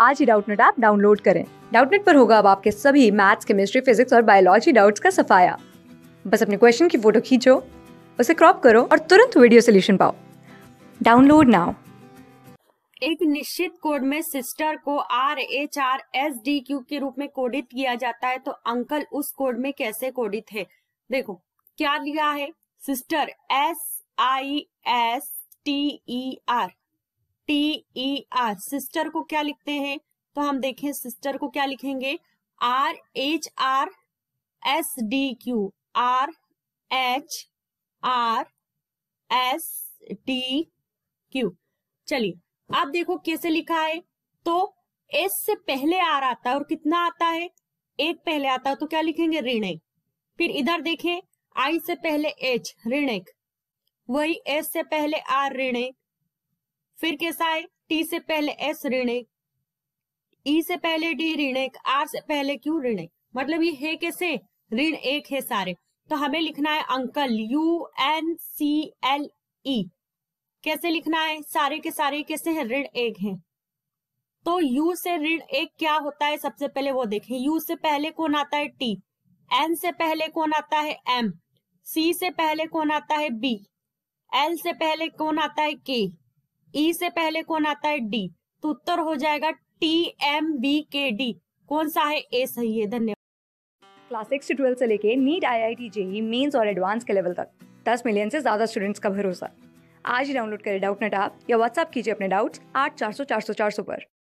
आज ही Doubtnut app download करें डाउटनेट पर होगा अब आपके सभी मैथ्स केमिस्ट्री फिजिक्स और बायोलॉजी डाउट्स का सफाया बस अपने क्वेश्चन की फोटो खींचो उसे क्रॉप करो और तुरंत वीडियो सोल्यूशन पाओ डाउनलोड नाउ एक निश्चित कोड में सिस्टर को R H R S D Q के रूप में कोडित किया जाता है तो अंकल उस कोड में कैसे कोडित है देखो क्या लिया है sister S I S T E R T E R sister को क्या लिखते हैं तो हम देखें सिस्टर को क्या लिखेंगे R H R S D Q R H R S D Q चलिए आप देखो कैसे लिखा है तो एस से पहले आर आता है और कितना आता है एक पहले आता है तो क्या लिखेंगे ऋणय फिर इधर देखें आई से पहले एच ऋणक वही एस से पहले आर ऋणक फिर कैसा है टी से पहले एस ऋणिक ई e से पहले डी ऋणिक आर से पहले क्यू ऋणिक मतलब ये है कैसे ऋण एक है सारे तो हमें लिखना है uncle U N C L E कैसे लिखना है सारे के सारे कैसे हैं ऋण एक हैं तो U से ऋण एक क्या होता है सबसे पहले वो देखें U से पहले कौन आता है T N से पहले कौन आता है M C से पहले कौन आता है B L से पहले कौन आता है K ई e से पहले कौन आता है डी तो उत्तर हो जाएगा T M B K D कौन सा है ए सही है धन्यवाद क्लास सिक्स से ट्वेल्थ से लेके NEET I I T JEE mains और एडवांस के लेवल तक दस मिलियन से ज्यादा स्टूडेंट्स का भरोसा आज ही डाउनलोड करें डाउट नेट आप या व्हाट्सअप कीजिए अपने डाउट्स आठ चार सौ चार सौ चार सौ पर